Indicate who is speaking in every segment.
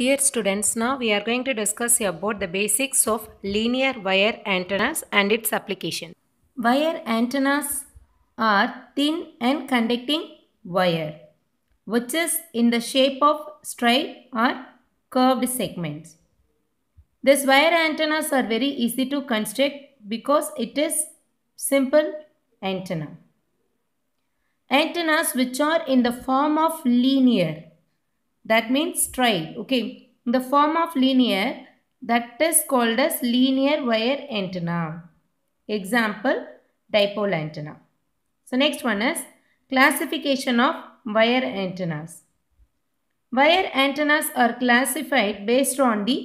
Speaker 1: Dear students, now we are going to discuss about the basics of linear wire antennas and its application. Wire antennas are thin and conducting wire which is in the shape of stripe or curved segments. These wire antennas are very easy to construct because it is simple antenna. Antennas which are in the form of linear that means try. okay in the form of linear that is called as linear wire antenna example dipole antenna so next one is classification of wire antennas wire antennas are classified based on the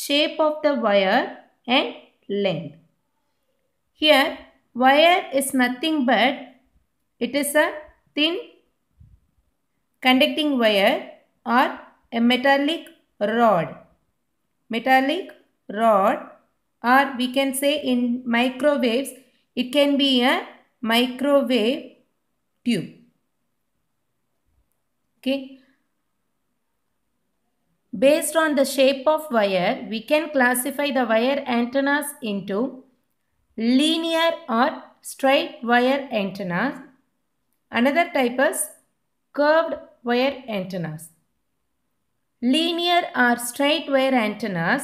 Speaker 1: shape of the wire and length here wire is nothing but it is a thin conducting wire or a metallic rod. Metallic rod or we can say in microwaves, it can be a microwave tube. Okay. Based on the shape of wire, we can classify the wire antennas into linear or straight wire antennas. Another type is curved wire antennas. Linear are straight wire antennas.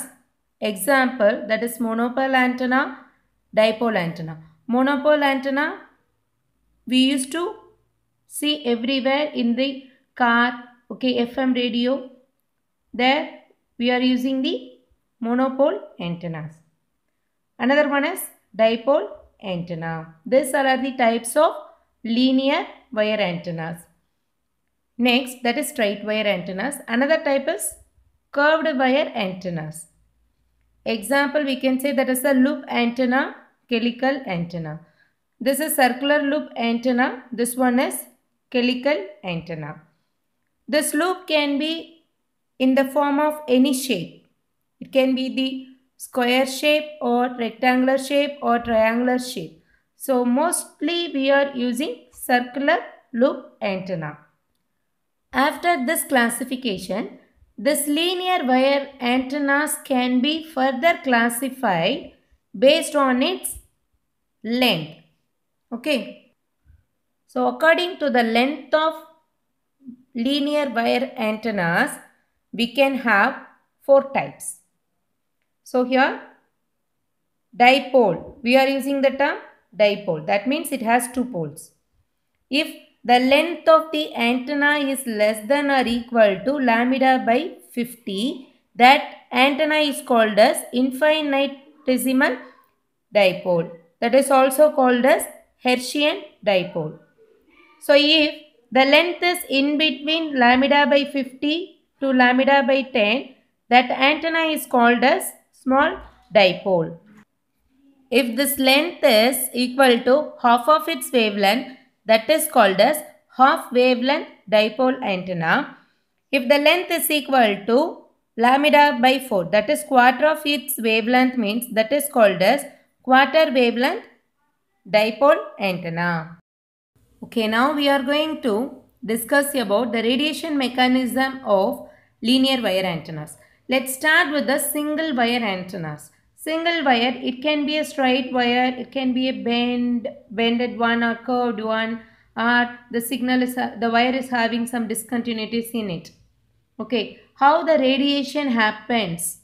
Speaker 1: Example that is monopole antenna, dipole antenna. Monopole antenna we used to see everywhere in the car, okay, FM radio. There we are using the monopole antennas. Another one is dipole antenna. These are the types of linear wire antennas. Next, that is straight wire antennas. Another type is curved wire antennas. Example, we can say that is a loop antenna, helical antenna. This is circular loop antenna. This one is helical antenna. This loop can be in the form of any shape. It can be the square shape or rectangular shape or triangular shape. So mostly we are using circular loop antenna. After this classification, this linear wire antennas can be further classified based on its length. Okay. So, according to the length of linear wire antennas, we can have four types. So, here dipole, we are using the term dipole. That means it has two poles. If the length of the antenna is less than or equal to lambda by 50, that antenna is called as infinitesimal dipole. That is also called as Hertzian dipole. So if the length is in between lambda by 50 to lambda by 10, that antenna is called as small dipole. If this length is equal to half of its wavelength, that is called as half wavelength dipole antenna. If the length is equal to lambda by 4 that is quarter of its wavelength means that is called as quarter wavelength dipole antenna. Okay now we are going to discuss about the radiation mechanism of linear wire antennas. Let's start with the single wire antennas. Single wire, it can be a straight wire, it can be a bend, bended one or curved one or the signal is, the wire is having some discontinuities in it. Okay, how the radiation happens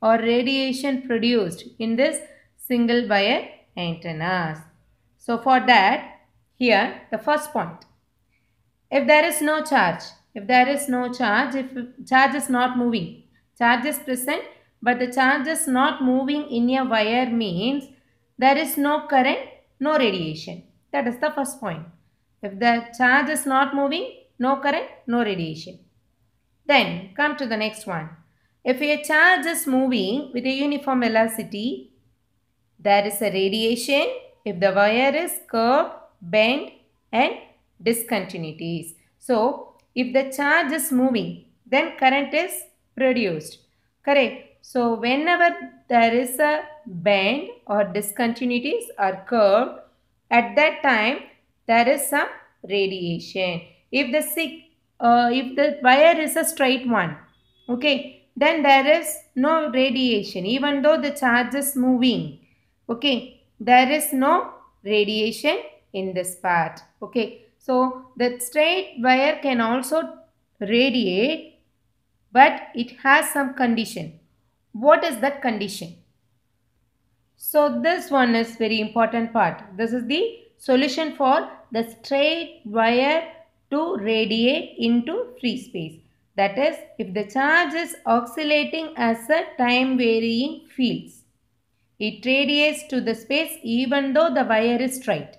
Speaker 1: or radiation produced in this single wire antennas. So for that, here the first point. If there is no charge, if there is no charge, if charge is not moving, charge is present, but the charge is not moving in a wire means there is no current, no radiation. That is the first point. If the charge is not moving, no current, no radiation. Then come to the next one. If a charge is moving with a uniform velocity, there is a radiation if the wire is curved, bent and discontinuities. So, if the charge is moving, then current is produced. Correct. So whenever there is a bend or discontinuities or curve, at that time there is some radiation. If the sick, uh, if the wire is a straight one, okay, then there is no radiation. Even though the charge is moving, okay, there is no radiation in this part, okay. So the straight wire can also radiate, but it has some condition what is that condition? So this one is very important part. This is the solution for the straight wire to radiate into free space. That is, if the charge is oscillating as a time varying fields. It radiates to the space even though the wire is straight.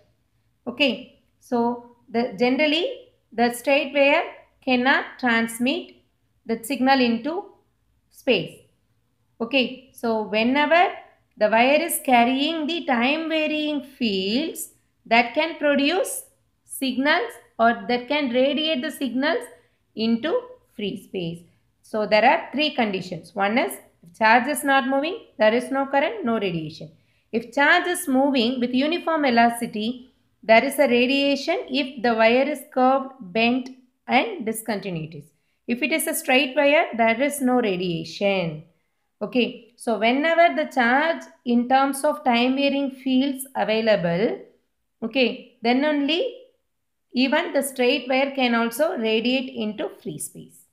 Speaker 1: Okay, so the, generally the straight wire cannot transmit the signal into space. Okay, so whenever the wire is carrying the time varying fields that can produce signals or that can radiate the signals into free space. So there are three conditions. One is if charge is not moving, there is no current, no radiation. If charge is moving with uniform velocity, there is a radiation if the wire is curved, bent and discontinuities. If it is a straight wire, there is no radiation. Okay, so whenever the charge in terms of time varying fields available, okay, then only even the straight wire can also radiate into free space.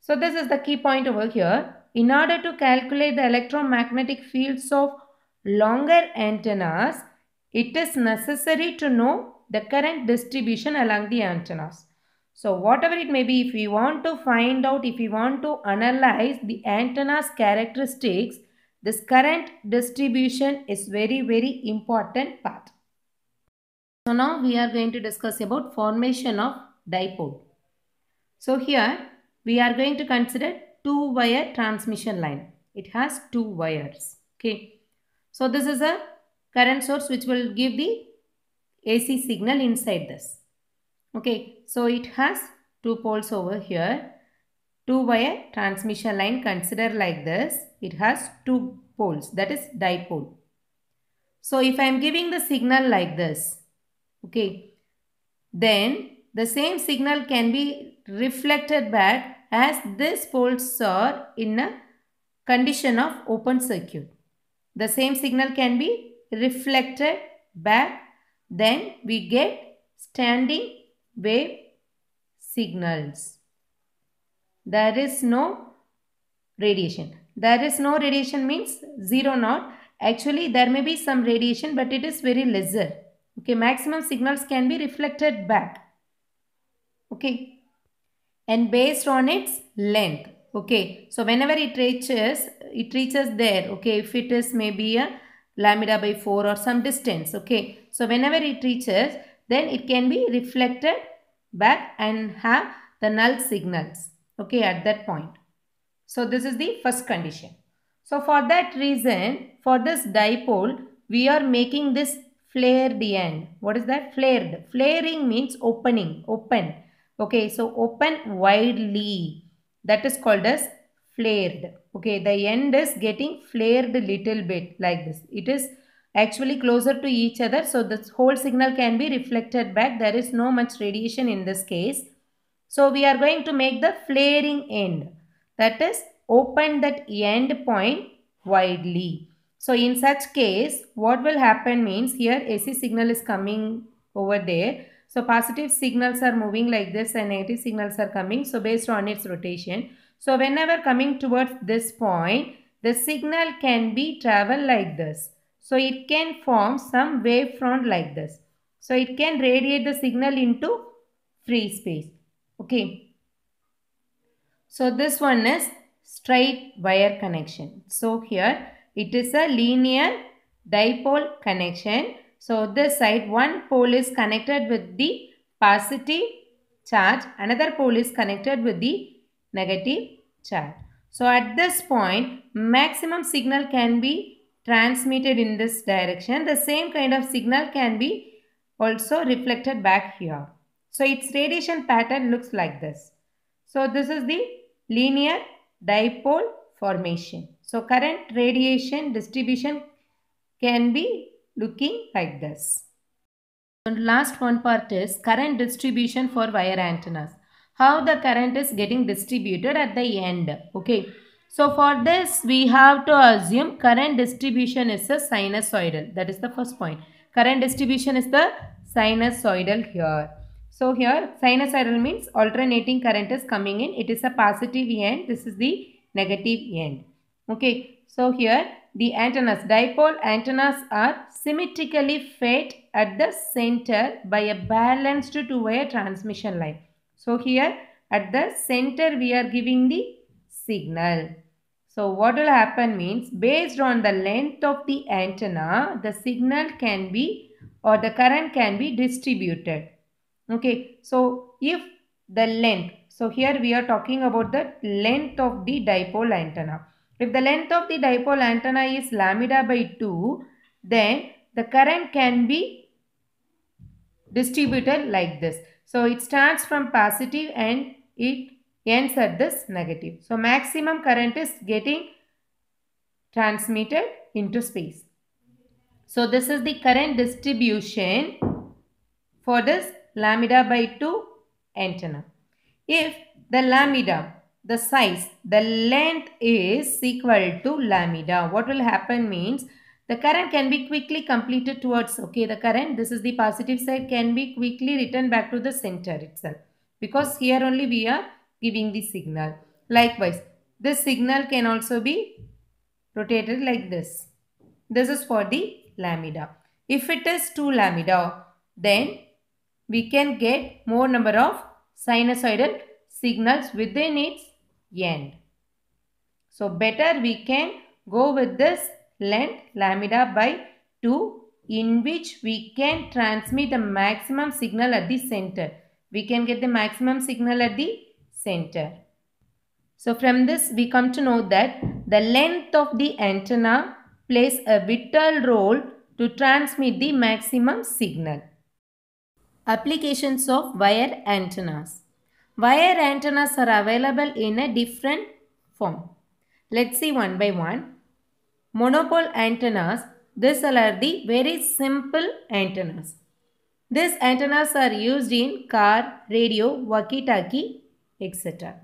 Speaker 1: So this is the key point over here. In order to calculate the electromagnetic fields of longer antennas, it is necessary to know the current distribution along the antennas. So whatever it may be, if we want to find out, if we want to analyze the antenna's characteristics, this current distribution is very, very important part. So now we are going to discuss about formation of dipole. So here we are going to consider two wire transmission line. It has two wires. Okay. So this is a current source which will give the AC signal inside this. Okay, so it has two poles over here. Two wire transmission line consider like this. It has two poles that is dipole. So if I am giving the signal like this, okay, then the same signal can be reflected back as this poles are in a condition of open circuit. The same signal can be reflected back then we get standing wave signals. There is no radiation. There is no radiation means zero not. Actually, there may be some radiation, but it is very lesser. Okay, maximum signals can be reflected back. Okay, and based on its length. Okay, so whenever it reaches, it reaches there. Okay, if it is maybe a lambda by 4 or some distance. Okay, so whenever it reaches, then it can be reflected back and have the null signals okay at that point. So this is the first condition. So for that reason for this dipole we are making this flared end. What is that? Flared. Flaring means opening, open. Okay, so open widely. That is called as flared. Okay, the end is getting flared little bit like this. It is actually closer to each other so the whole signal can be reflected back. There is no much radiation in this case. So we are going to make the flaring end. That is open that end point widely. So in such case what will happen means here AC signal is coming over there. So positive signals are moving like this and negative signals are coming. So based on its rotation. So whenever coming towards this point the signal can be travel like this. So it can form some wave front like this. So it can radiate the signal into free space. Okay. So this one is straight wire connection. So here it is a linear dipole connection. So this side one pole is connected with the positive charge. Another pole is connected with the negative charge. So at this point maximum signal can be transmitted in this direction, the same kind of signal can be also reflected back here. So its radiation pattern looks like this. So this is the linear dipole formation. So current radiation distribution can be looking like this. And last one part is current distribution for wire antennas. How the current is getting distributed at the end. Okay. So for this, we have to assume current distribution is a sinusoidal. That is the first point. Current distribution is the sinusoidal here. So here sinusoidal means alternating current is coming in. It is a positive end. This is the negative end. Okay. So here the antennas, dipole antennas are symmetrically fed at the center by a balanced two-way transmission line. So here at the center we are giving the signal. So what will happen means based on the length of the antenna, the signal can be or the current can be distributed. Okay, so if the length, so here we are talking about the length of the dipole antenna. If the length of the dipole antenna is lambda by 2, then the current can be distributed like this. So it starts from positive and it ends at this negative. So maximum current is getting transmitted into space. So this is the current distribution for this lambda by 2 antenna. If the lambda, the size, the length is equal to lambda, what will happen means the current can be quickly completed towards, okay, the current, this is the positive side, can be quickly returned back to the center itself. Because here only we are giving the signal. Likewise, this signal can also be rotated like this. This is for the lambda. If it is 2 lambda, then we can get more number of sinusoidal signals within its end. So better we can go with this length lambda by 2 in which we can transmit the maximum signal at the center. We can get the maximum signal at the center. So from this we come to know that the length of the antenna plays a vital role to transmit the maximum signal. Applications of wire antennas. Wire antennas are available in a different form. Let's see one by one. Monopole antennas. These are the very simple antennas. These antennas are used in car, radio, walkie-talkie etc.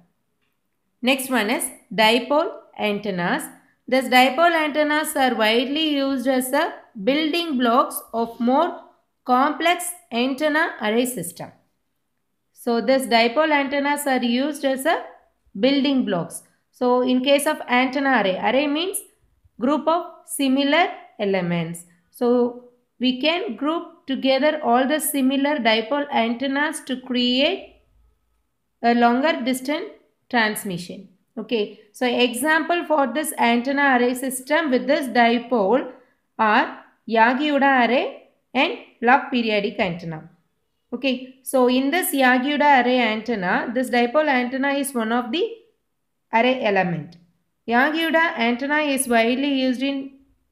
Speaker 1: Next one is dipole antennas. These dipole antennas are widely used as a building blocks of more complex antenna array system. So these dipole antennas are used as a building blocks. So in case of antenna array, array means group of similar elements. So we can group together all the similar dipole antennas to create a longer distance transmission. Okay, so example for this antenna array system with this dipole are Yagi-Uda array and log periodic antenna. Okay, so in this Yagi-Uda array antenna, this dipole antenna is one of the array element. Yagi-Uda antenna is widely used in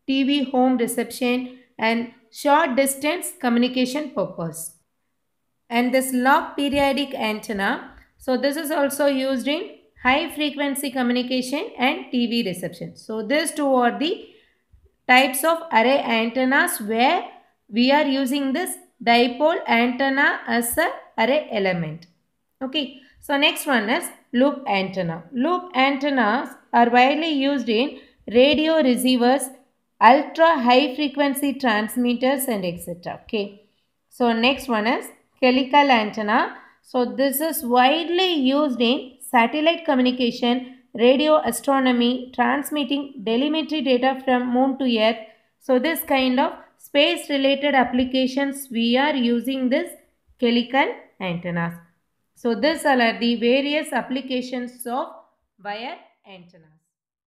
Speaker 1: TV home reception and short distance communication purpose. And this log periodic antenna so this is also used in high frequency communication and TV reception. So these two are the types of array antennas where we are using this dipole antenna as a array element. Okay. So next one is loop antenna. Loop antennas are widely used in radio receivers, ultra high frequency transmitters and etc. Okay. So next one is helical antenna so this is widely used in satellite communication, radio astronomy, transmitting telemetry data from moon to earth. So this kind of space related applications we are using this helical antennas. So these are the various applications of wire antennas.